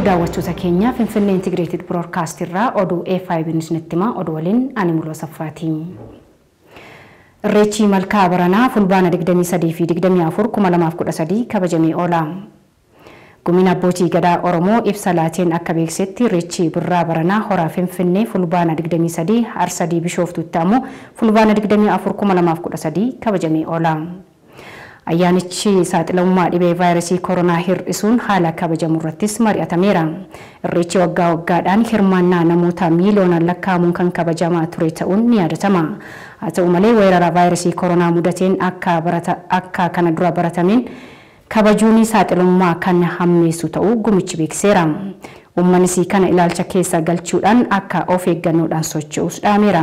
Oduu daawwachoota keenya Finfinnee Intigireetid Biroodkaast irraa oduu FIBN isinitti oduu waliin ani mul'oo Irreechi malkaa baranaa fulbaana 23 fi kabajamee oola. Gumin abbootii gadaa Oromoo ibsa laateen akka beeksetti irreechi birraa baranaa horaa Finfinnee fulbaana 23 harsadii bishooftutti ammoo fulbaana kabajamee oola. Ayyaanichi saaxilummaa dhibee vaayirasii koronaa hir'isuun haala kabajamu irrattis mari'atameera. Irreechi waggaa waggaadhaan hirmaannaa namoota miiliyoona lakkaa'amuun kan kabajamaa ture ta'uun ni yaadatama. Haa ta'u malee weerara vaayirasii koronaa mudateen akka kana dura baratameen kabajuun saaxilummaa kan hammeessu ta'uu gumichi beekseera. uummanisii kana ilaalcha keessa galchuudhaan akka of eeggannoodhaan socho'uus dhaameera.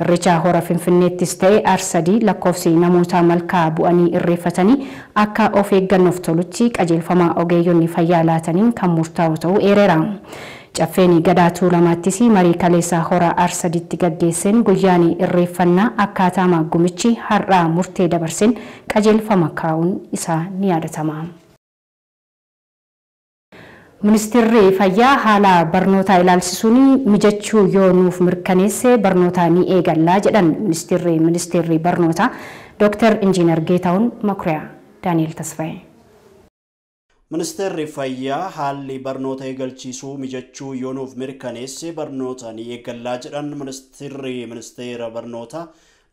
Irreecha hora Finfinneettis ta'e aarsadii lakkoofsi namoota malkaa bu'anii irreeffatanii akka of eeggannoof tolutti qajeelfama ogeeyyonni fayyaa laataniin kan murtaa'u ta'uu eereera. Caffeen gadaa tuulamaattis marii kaleessaa hora arsaditti gaggeesseen guyyaan irreeffannaa akkaataa gumichi har'aa murtee dabarseen qajeelfama kaa'uun isaa ni yaadatama. Ministeerri fayyaa haala barnootaa ilaalchisuun mijachuu yoo nuuf mirkaneesse barnootaa ni eegallaa jedhan ministeerri ministeerri barnootaa dooktar injiinar geetaawun makuriyaa ዳንኤል ተስፋዬ ministeerri fayyaa haalli barnoota eegalchiisuu mijachuu yoo nuuf mirkaneesse barnoota ni eegallaa jedhan ministeerri ministeera barnootaa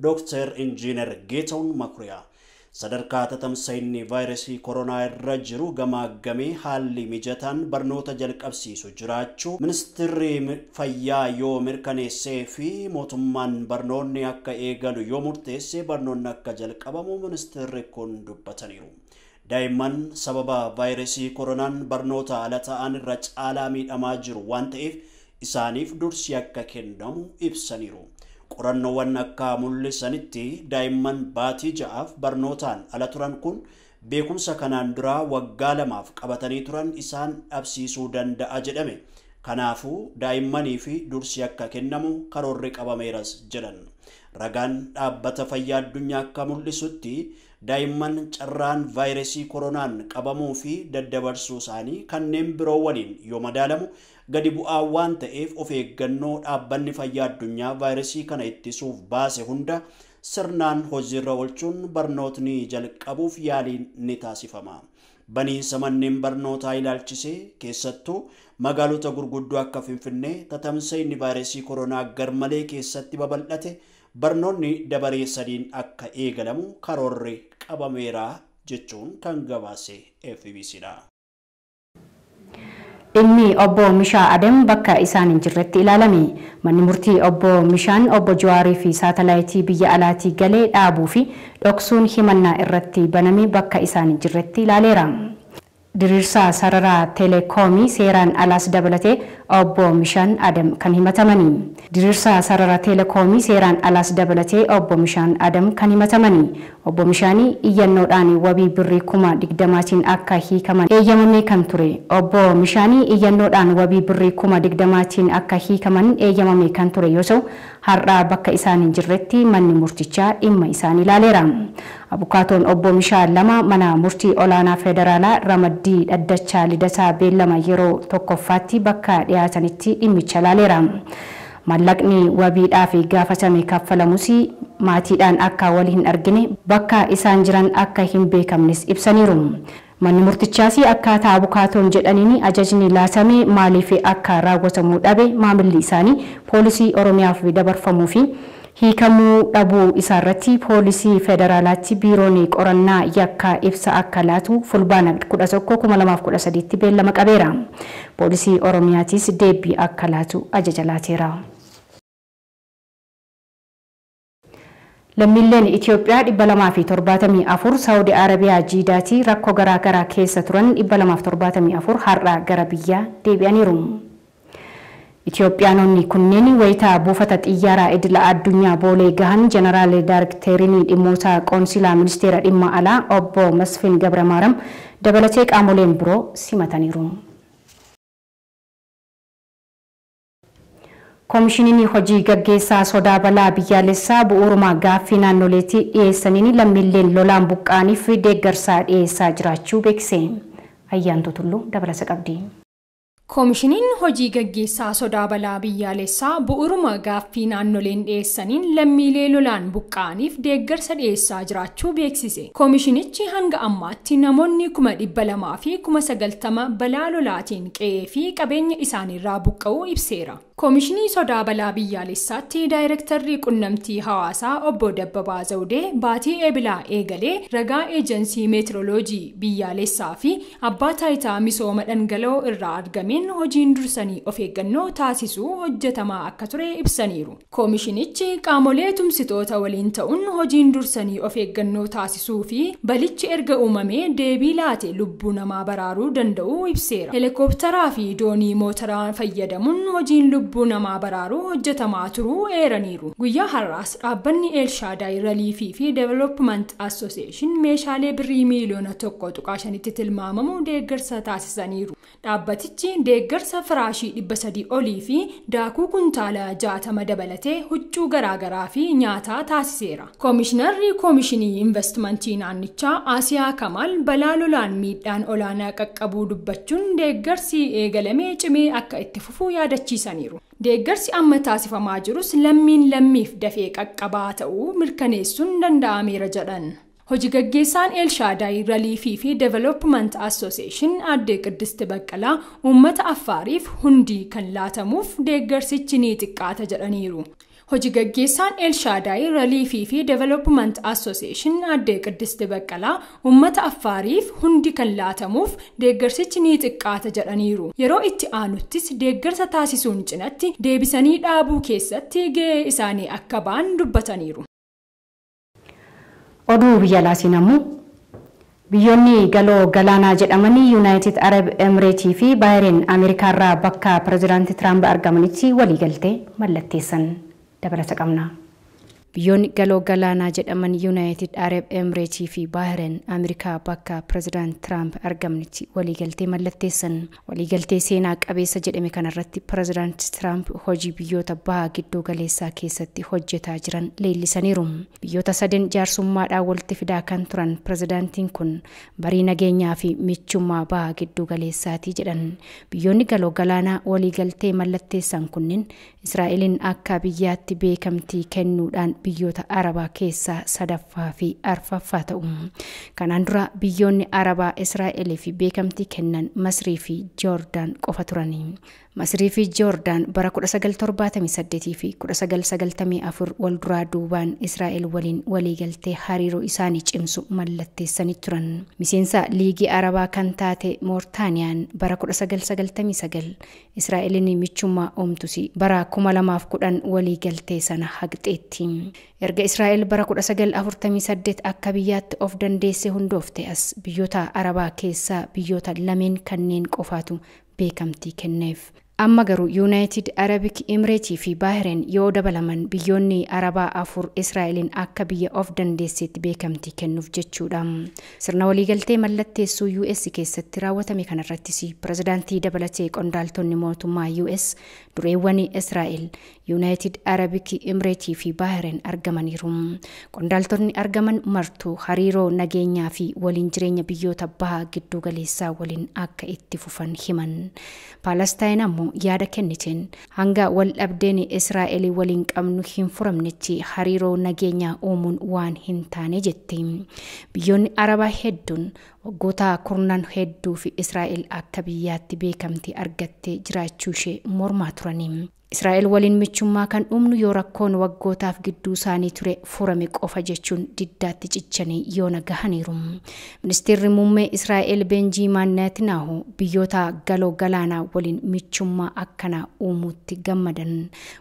dooktar injiinar geetaawun makuriyaa sadarkaa 90 vaayirasii koronaa irra jiru gamaagamee haalli mijataan barnoota jalqabsiisu jiraachuu ministirri fayyaa yoo mirkaneessee fi mootummaan barnoonni akka eegalu yoo murteesse barnoonni akka jalqabamu ministirri kun dubbataniiru. daa'imman sababa vaayirasii koronaan barnoota ala ta'an irra caalaa miidhamaa jiru waan ta'eef isaaniif dursi akka kennamu ibsaniiru. qorannoowwan akka mul'isanitti daa'imman baatii ja'aaf barnootaan ala turan kun beekumsa kanaan duraa waggaa lamaaf qabatanii turan isaan dhabsiisuu danda'a jedhame. Kanaafuu daa'immanii fi dursi akka kennamu karoorri qabameeras jedhan. Ragaan dhaabbata fayyaa addunyaa akka mul'isutti daa'imman carraan vaayirasii koronaan qabamuu fi daddabarsuu isaanii kanneen biroo waliin yoo madaalamu gadi bu'aa waan ta'eef of eeggannoo dhaabbanni fayyaa addunyaa vaayirasii kana ittisuuf baase hunda sirnaan hojiirra oolchuun barnootni jalqabuuf yaaliin ni taasifama. baniinsa manneen barnootaa ilaalchisee keessattuu magaalota gurguddoo akka finfinnee tatamsa vaayrasii vaayirasii koronaa garmalee keessatti babal'ate barnoonni dabaree sadiin akka eegalamu karoorri qabameera jechuun kan gabaase dha. dhimmi obbo Mishaa adam bakka isaan hin jirretti ilaalame. Manni murtii obbo Mishaan obbo juwaarii fi saatalaayitii biyya alaatii galee dhaabuu fi dhoksuun himannaa irratti baname bakka isaan hin jirretti ilaaleera. diriirsaa sararaa teeleekoomii seeraan alaas dabalatee obbo Mishaan Adam kan himatamanii. Diriirsaa sarara teeleekoomii seeraan alaas dabalatee obbo Mishaan Adam kan himatamanii. Obbo Mishaanii iyyannoodhaan wabii birrii kuma digdamaatiin akka hiikaman eeyyamamee kan ture. Obbo Mishaanii iyyannoodhaan wabii birrii kuma digdamaatiin akka hiikaman eeyyamamee kan ture yoo ta'u har'aa bakka isaan hin jirretti manni murtichaa dhimma isaan ilaaleera. Abukaatoon obbo Mishaan lama mana murtii olaanaa federaalaa ramad Abdii Dhaddachaa Lidataa beelama yeroo tokkoffaatti bakka dhiyaatanitti dhimmicha ilaaleera. Maallaqni wabiidhaaf gaafatame kaffalamus maatiidhaan akka wal hin argine bakka isaan jiran akka hin beekamnes ibsaniiru. Manni murtichaas akkaataa bukaatoon jedhaniin ajajni laatamee maaliif akka raawwatamuu dhabe maamilli isaanii poolisii Oromiyaaf dabarfamuufi. hiikamuu dhabuu isaarratti poolisii federaalaatti biiroon qorannaa yakka ibsa akka laatu fulbaana 11/2013tti beellama qabeera. Poolisii Oromiyaatis deebii akka laatu ajaja Lammiileen Itoophiyaa Arabiyaa jiidaati rakkoo garaa garaa keessa turan dhibba har'a gara biyyaa deebi'aniiru. Itoophiyaanonni kunneen wayitaa buufata xiyyaaraa idila addunyaa boolee gahan jeneraal daarekteeriin dhimmoota qoonsilaa ministeera dhimma alaa obbo Masfin Gabramaaram dabalatee qaamoleen biroo simataniiru. Koomishiniin hojii gaggeessaa sodaa balaa biyyaalessaa bu'uurumaa gaaffii naannoleetti dhiyeessaniin lammiileen lolaan buqqa'aniif deeggarsaa dhiyeessaa jiraachuu beeksise. Ayyaantu tulluu dabalasa qabdi. koomishiniin hojii gaggeessaa sodaa balaa biyyaalessaa bu'uruma gaaffii naannoleen dhiyeessaniin lammiilee lolaan buqqa'aniif deeggarsa dhiyeessaa jiraachuu beeksise koomishinichi hanga ammaatti namoonni kuma dhibba fi kuma balaa lolaatiin qe'ee fi qabeenya isaaniirraa buqqa'u ibseera koomishinii sodaa balaa biyyaalessaatti daayirektarri qunnamtii hawaasaa obbo dabbabaa zawudee baatii ebilaa eegalee ragaa eejansii meetirooloojii biyyaalessaa fi abbaa taayitaa misooma dhangala'oo irraa argame. inni hojiin dursanii of eeggannoo taasisuu hojjetamaa akka ture ibsaniiru. Koomishinichi qaamolee tumsitoota waliin ta'uun hojiin dursanii of eeggannoo taasisuu fi balichi erga uumamee deebii laate lubbuu namaa baraaruu danda'u ibseera. Heelikooptaraa fi doonii mootoraa fayyadamuun hojiin lubbuu namaa baraaruu hojjetamaa turuu eeraniiru. Guyyaa har'aas dhaabbanni elshaa daayiraliifii fi Development Association meeshaalee birrii miiliyoona tokko tuqaa shanitti tilmaamamu deeggarsa taasisaniiru. Dhaabbatichi deeggarsa firaashii sadii olii fi daakuu kuntaala jaatama dabalatee huccuu garaagaraa fi nyaataa taasiseera. Koomishinarri Koomishinii Investimentii Naannichaa Asiyaa Kamaal balaa lolaan miidhaan olaanaa qaqqabuu dubbachuun deeggarsi eegalamee cimee akka itti fufuu yaadachiisaniiru. Deeggarsi amma taasifamaa jirus lammiin lammiif dafee qaqqabaa ta'uu mirkaneessuun danda'ameera jedhan. Hojii gaggeessaan Elshaadaay Raliifii fi Development Association aadde Qiddist Baqqalaa uummata Affaariif hundi kan laatamuuf deeggarsichi ni xiqqaata jedhaniiru. Hojii gaggeessaan Elshaadaay Raliifii fi Development Association addee Qiddist Baqqalaa uummata Affaariif hundi kan laatamuuf deeggarsichi ni xiqqaata jedhaniiru. Yeroo itti aanuttis deeggarsa taasisuun cinatti deebisanii dhaabuu keessatti gahee isaanii akka ba'an dubbataniiru. oduu biyya laasinamu biyyoonni galoo galaanaa jedhamanii yuunaayitid arab emireetii fi baayireen ameerikaarraa bakka pirezidaanti tiraamp argamanitti waliigaltee mallatteessan dabalata qabna. biyyoonni galoo galaanaa jedhaman yuunaayitid arab emireetii fi baahireen amerikaa bakka pirezidaant tiraamp argamnitti waliigaltee mallatteessan waliigaltee seenaa qabeessa jedhame kanarratti pirezidaant tiraamp hojii biyyoota bahaa gidduu galeessaa keessatti hojjetaa jiran leellisaniiru biyyoota sadeen jaarsummaadha walitti fidaa kan turan pirezidaantiin kun barii nageenyaa fi michummaa bahaa gidduu galeessaatii jedhan biyyoonni galoo galaanaa waliigaltee mallatteessan kunniin israa'eliin akka biyyaatti beekamtii kennuudhaan. biyyoota arabaa keessaa sadaffaa fi arfaffaa ta'u kanaan dura biyyoonni arabaa israa'el fi beekamtii kennan masrii fi joordaan qofa turanii masrii fi joordaan bara 1978 fi 1994 wal duraa duubaan israa'el waliin waliigaltee hariiroo isaanii cimsu mallatteessanii turan miseensa liigii arabaa kan taate mortaaniyaan bara 1999 israa'eliin michummaa oomtusi bara 2010 waliigaltee sana haqxeetti erga israa'el bara 1948 akka biyyaatti of dandeesse hundoofte as biyyoota arabaa keessaa biyyoota lameen kanneen qofaatu beekamtii kenneef. amma garuu yuunaayitid arabik emireetii fi baahireen yoo dabalaman biyyoonni arabaa afur israa'eliin akka biyya of dandeessetti beekamtii kennuuf jechuudha sirna waliigaltee mallatteessuu us keessatti raawwatame kanarrattis pirezidaantii dabalatee qondaaltonni mootummaa us dureewwan israa'el yuunaayitid arabik emireetii fi baahireen argamaniiru qondaaltonni argaman martuu hariiroo nageenyaa fi waliin jireenya biyyoota bahaa giddugaleessaa waliin akka itti fufan himan ammoo yaada kennitiin hanga wal dhabdeen israa'el waliin qabnu hin furamnichi hariiroo nageenyaa uumuun waan hin taane jette biyyoonni arabaa hedduun waggoota kurnan hedduu fi israa'el akka biyyaatti beekamtii argattee jiraachuu ishee mormaa turanii israa'el waliin michummaa kan dhumnu yoo rakkoon waggootaaf gidduu isaanii ture furame qofa jechuun diddaatti cichanii yoona gahaniiru ministeerri muummee israa'el benjiimaan netanyahu biyyoota galoo galaanaa waliin michummaa akkanaa uumuutti gammadan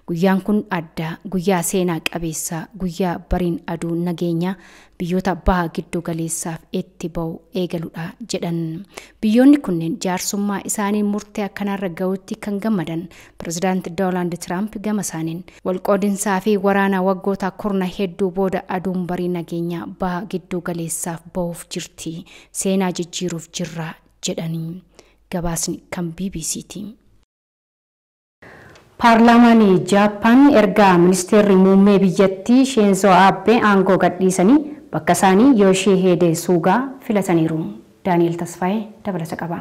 guyyaan kun adda guyyaa seenaa qabeessaa guyyaa bariin aduu nageenya biyyoota baha gidduu galeessaaf itti ba'u eegaluudha jedhan biyyoonni kunneen jaarsummaa isaanii murtee akkanarra gahuutti kan gammadan pirezidaanti Doonaald Tiraamp gama isaaniin walqoodinsaa fi waraana waggoota kurna hedduu booda aduun barii nageenyaa baha gidduu galeessaaf bahuuf jirti seenaa jijjiiruuf jirra jedhanii gabaasni kan bbc'ti. paarlaamaan jaappaan ergaa ministeerri muummee biyyattii sheenzoo abbee aangoo gadhiisanii bakka isaanii yooshii heedee suugaa filataniiru daani'el tasfaayee dabalata qaba.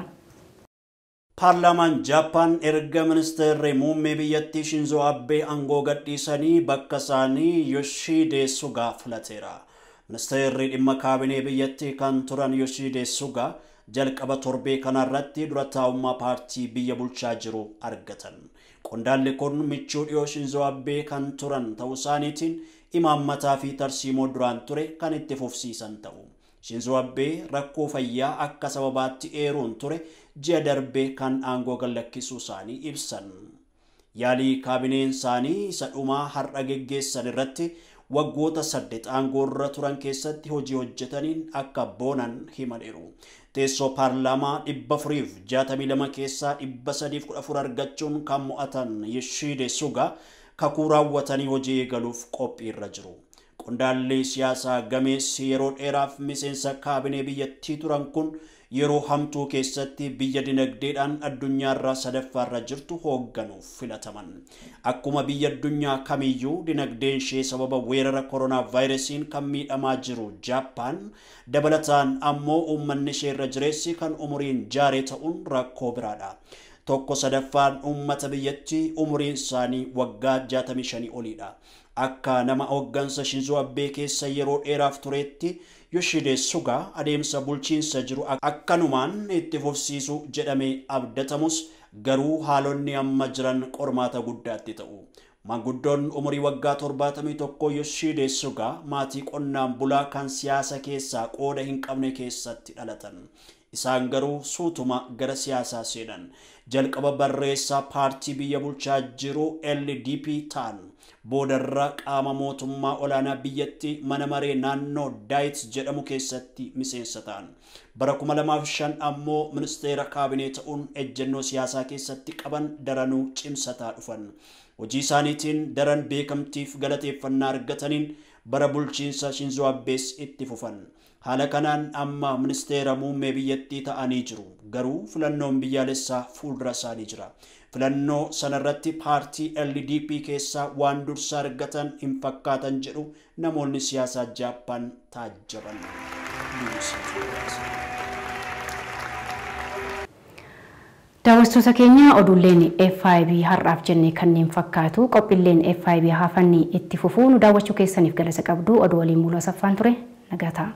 ፓርላማን ጃፓን ኤርገ ሚኒስትር ሙሜ ብየቲ ሽንዞ አቤ አንጎ ገዲሰኒ በከሳኒ ዮሺዴ ሱጋ ፍለቴራ ሚኒስትር ዲመ ካቢኔ ብየቲ ከንቱረን ዮሺዴ ሱጋ ጀልቀበ ቶርቤ ከናረቲ ዱረታውማ ፓርቲ ብየ ቡልቻ ጅሩ አርገተን ቆንዳሌ ኮን ምቹ ዲዮ ሽንዞ አቤ ከንቱረን ተውሳኒቲን ኢማመታ ፊተርሲሞ ዱራን ቱሬ ከንቴ ፎፍሲሰን ተው ሽንዞ አቤ ረኮ ፈያ አካ ሰበባቲ ቱሬ ji'a darbe kan aangoo gallakkisuu isaanii ibsan. Yaalii kaabineen isaanii isa dhumaa har'a geggeessan irratti waggoota saddeet irra turan keessatti hojii hojjetaniin akka boonan himadheeru. Teessoo paarlaamaa dhibba jaatamii lama keessaa dhibba sadiif kudha afur argachuun kan mo'atan Yeshiide Suga kakuu raawwatanii hojii eegaluuf irra jiru. Qondaalli siyaasaa gameessi yeroo dheeraaf miseensa kaabinee biyyattii turan kun yeroo hamtuu keessatti biyya dinagdeedhaan addunyaarraa sadaffaarra jirtu hoogganuuf filataman. Akkuma biyya addunyaa kamiyyuu dinagdeen ishee sababa weerara koronaa vaayirasiin kan miidhamaa jiru Jaappaan dabalataan ammoo uummanni ishee irra jireessi kan umuriin jaaree ta'uun rakkoo biraadha. tokko sadaffaan uummata biyyattii umuriin isaanii waggaa 65 oliidha. akka nama hoggansa Shinzo Abbee keessa yeroo dheeraaf turetti Yoshide Suga adeemsa bulchiinsa jiru akkanumaan itti fufsiisu jedhame abdatamus garuu haalonni amma jiran qormaata guddaatti ta'u. Manguddoon umurii waggaa 71 Yoshide Suga maatii qonnaan bulaa kan siyaasa keessaa qooda hin qabne keessatti dhalatan. isaan garuu suutuma gara siyaasaa seenan jalqaba barreessaa paartii biyya bulchaa jiru LDP ta'an boodarra qaama mootummaa olaanaa biyyatti mana maree naannoo daayit jedhamu keessatti miseensa ta'an bara 2005 ammoo ministeera kaabinee ta'uun ejjennoo siyaasaa keessatti qaban daranuu cimsataa dhufan hojii isaaniitiin daran beekamtiif galateeffannaa argataniin bara bulchiinsa Shinzo itti fufan. haala kanaan amma ministeera muummee biyyattii ta'anii jiru garuu filannoon biyyaalessaa fuuldura isaanii jira filannoo sanarratti paartii ldp keessaa waan dursa argatan hin fakkaatan jedhu namoonni siyaasaa jaappaan taajjaban. Daawwastoota keenya oduuleen FIB har'aaf jenne kanneen fakkaatu qophiileen FIB haafanni itti fufuu nu daawwachuu keessaniif galasa qabdu oduu waliin mul'asaffaan ture nagaa